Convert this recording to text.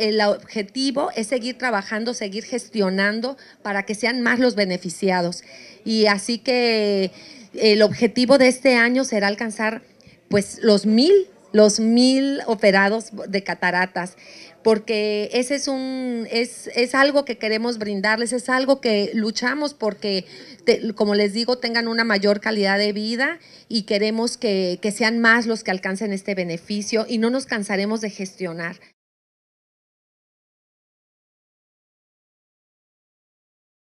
el objetivo es seguir trabajando, seguir gestionando para que sean más los beneficiados. Y así que el objetivo de este año será alcanzar pues los mil, los mil operados de cataratas, porque ese es un, es, algo que queremos brindarles, es algo que luchamos porque, como les digo, tengan una mayor calidad de vida y queremos que, que sean más los que alcancen este beneficio y no nos cansaremos de gestionar.